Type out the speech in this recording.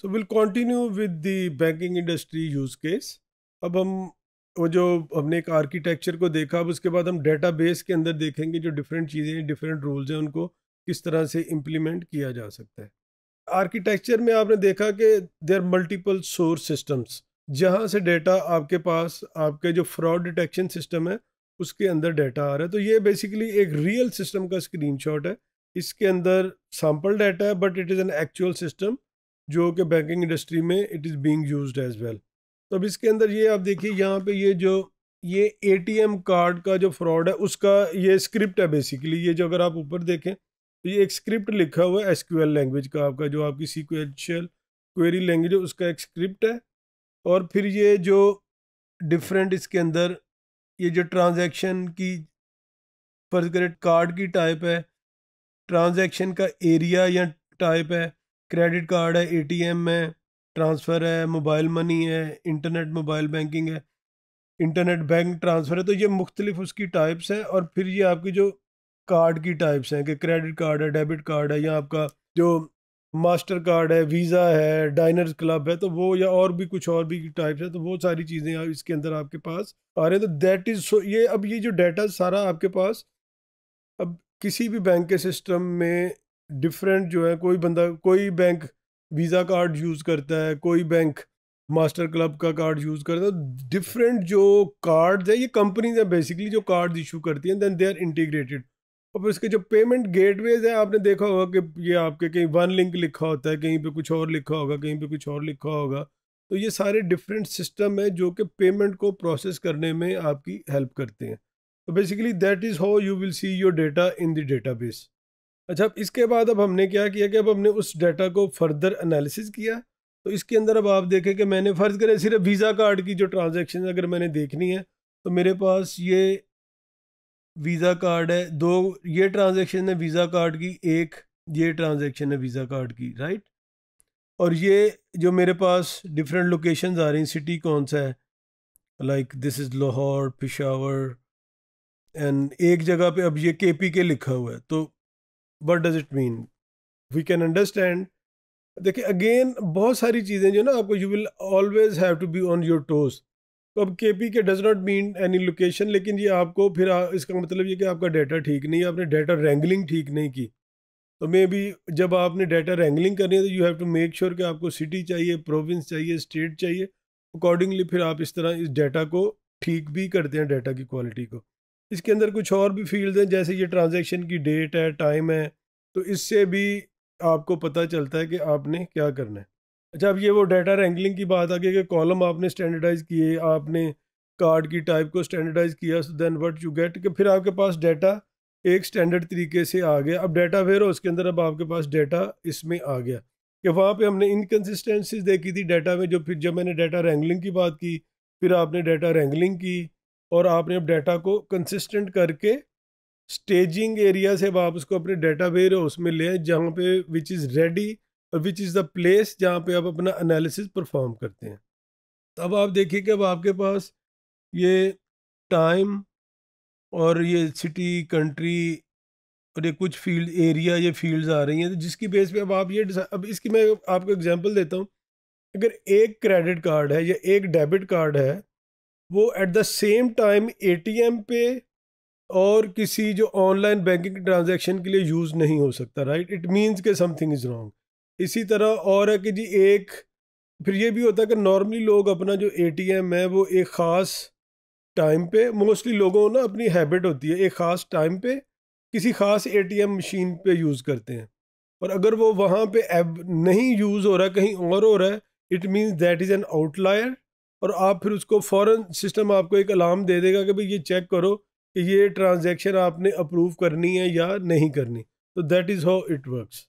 so will continue with the banking industry use case अब हम वो जो हमने एक आर्किटेक्चर को देखा अब उसके बाद हम डेटाबेस के अंदर देखेंगे जो डिफरेंट चीज़ें डिफरेंट रूल्स हैं उनको किस तरह से इम्प्लीमेंट किया जा सकता है आर्किटेक्चर में आपने देखा कि देर मल्टीपल सोर्स सिस्टम्स जहाँ से डेटा आपके पास आपके जो फ्रॉड डिटेक्शन सिस्टम है उसके अंदर डेटा आ रहा है तो ये बेसिकली एक रियल सिस्टम का स्क्रीनशॉट है इसके अंदर सैम्पल डाटा है but it is an actual system जो कि बैंकिंग इंडस्ट्री में it is being used as well तो अब इसके अंदर ये आप देखिए यहाँ पे ये जो ये एटीएम कार्ड का जो फ्रॉड है उसका ये स्क्रिप्ट है बेसिकली ये जो अगर आप ऊपर देखें तो ये एक स्क्रिप्ट लिखा हुआ है एसक्यूएल लैंग्वेज का आपका जो आपकी सीक्वेंशियल क्वेरी लैंग्वेज है उसका एक स्क्रिप्ट है और फिर ये जो डिफरेंट इसके अंदर ये जो ट्रांजेक्शन की फर्ज करें कार्ड की टाइप है ट्रांजेक्शन का एरिया या टाइप है क्रेडिट कार्ड है एटीएम है ट्रांसफ़र है मोबाइल मनी है इंटरनेट मोबाइल बैंकिंग है इंटरनेट बैंक ट्रांसफ़र है तो ये मुख्तलिफ उसकी टाइप्स हैं और फिर ये आपकी जो कार्ड की टाइप्स हैं कि क्रेडिट कार्ड है डेबिट कार्ड है या आपका जो मास्टर कार्ड है वीज़ा है डाइनर्स क्लब है तो वो या और भी कुछ और भी टाइप्स है तो वो सारी चीज़ें इसके अंदर आपके पास आ रहे हैं तो दैट इज़ सो ये अब ये जो डाटा सारा आपके पास अब किसी भी बैंक के सिस्टम में डिफरेंट जो है कोई बंदा कोई बैंक वीज़ा कार्ड यूज़ करता है कोई बैंक मास्टर क्लब का कार्ड यूज़ करता है डिफरेंट तो जो कार्ड्स है ये कंपनीज हैं बेसिकली जो कार्ड इशू करती हैं दैन दे आर इंटीग्रेटेड और फिर इसके जो पेमेंट गेटवेज है आपने देखा होगा कि ये आपके कहीं वन लिंक लिखा होता है कहीं पे कुछ और लिखा होगा कहीं पे कुछ और लिखा होगा तो ये सारे डिफरेंट सिस्टम है जो कि पेमेंट को प्रोसेस करने में आपकी हेल्प करते हैं तो basically that is how you will see your data in the database अच्छा इसके बाद अब हमने क्या किया कि अब हमने उस डाटा को फर्दर एनालिसिस किया तो इसके अंदर अब आप देखें कि मैंने फ़र्ज़ करें सिर्फ वीज़ा कार्ड की जो ट्रांजेक्शन अगर मैंने देखनी है तो मेरे पास ये वीज़ा कार्ड है दो ये ट्रांजेक्शन है वीज़ा कार्ड की एक ये ट्रांजेक्शन है वीज़ा कार्ड की राइट और ये जो मेरे पास डिफरेंट लोकेशन आ रही सिटी कौन सा है like this is Lahore Peshawar and एक जगह पे अब ये के पी के लिखा हुआ है तो what does it mean we can understand देखिए अगेन बहुत सारी चीज़ें जो ना आपको you will always have to be on your toes तो अब K P K does not mean any location लेकिन ये आपको फिर आ, इसका मतलब ये कि आपका डाटा ठीक नहीं है आपने डाटा रैंगलिंग ठीक नहीं की तो मे बी जब आपने डाटा रैंगलिंग करनी है तो you have to make sure कि आपको सिटी चाहिए प्रोविंस चाहिए स्टेट चाहिए अकॉर्डिंगली फिर आप इस तरह इस डाटा को ठीक भी करते हैं डाटा की क्वालिटी को इसके अंदर कुछ और भी फील्ड हैं जैसे ये ट्रांजेक्शन की डेट है टाइम है तो इससे भी आपको पता चलता है कि आपने क्या करना है अच्छा अब ये वो डाटा रैंगलिंग की बात आ गई कि कॉलम आपने स्टैंडर्डाइज किए आपने कार्ड की टाइप को स्टैंडर्डाइज किया so then what you get कि फिर आपके पास डाटा एक स्टैंडर्ड तरीके से आ गया अब डाटा फिर हो उसके अंदर अब आपके पास डाटा इसमें आ गया कि वहाँ पे हमने इनकन्सिस्टेंसीज देखी थी डाटा में जो फिर जब मैंने डाटा रैंगलिंग की बात की फिर आपने डाटा रैंगलिंग की और आपने अब डाटा को कंसिस्टेंट करके स्टेजिंग एरिया से आप उसको अपने डाटा वेयर हाउस में लें जहाँ पे विच इज़ रेडी और विच इज़ द प्लेस जहाँ पे आप अपना एनालिसिस परफॉर्म करते हैं अब आप देखिए कि अब आपके पास ये टाइम और ये सिटी कंट्री और ये कुछ फील्ड एरिया ये फील्ड्स आ रही हैं तो जिसकी बेस पे अब आप ये अब इसकी मैं आपको एग्जांपल देता हूँ अगर एक क्रेडिट कार्ड है या एक डेबिट कार्ड है वो at the same time a pay और किसी जो ऑनलाइन बैंकिंग ट्रांजैक्शन के लिए यूज़ नहीं हो सकता राइट इट मीन्स के समथिंग इज़ रॉन्ग इसी तरह और है कि जी एक फिर ये भी होता है कि नॉर्मली लोग अपना जो एटीएम है वो एक ख़ास टाइम पे मोस्टली लोगों ना अपनी हैबिट होती है एक ख़ास टाइम पे किसी ख़ास एटीएम मशीन पे यूज़ करते हैं और अगर वो वहाँ पे एब नहीं यूज़ हो रहा कहीं और हो रहा है it means that is an outlier और आप फिर उसको फ़ौर सिस्टम आपको एक अलार्म दे देगा कि भाई ये चेक करो कि ये ट्रांजेक्शन आपने अप्रूव करनी है या नहीं करनी तो that is how it works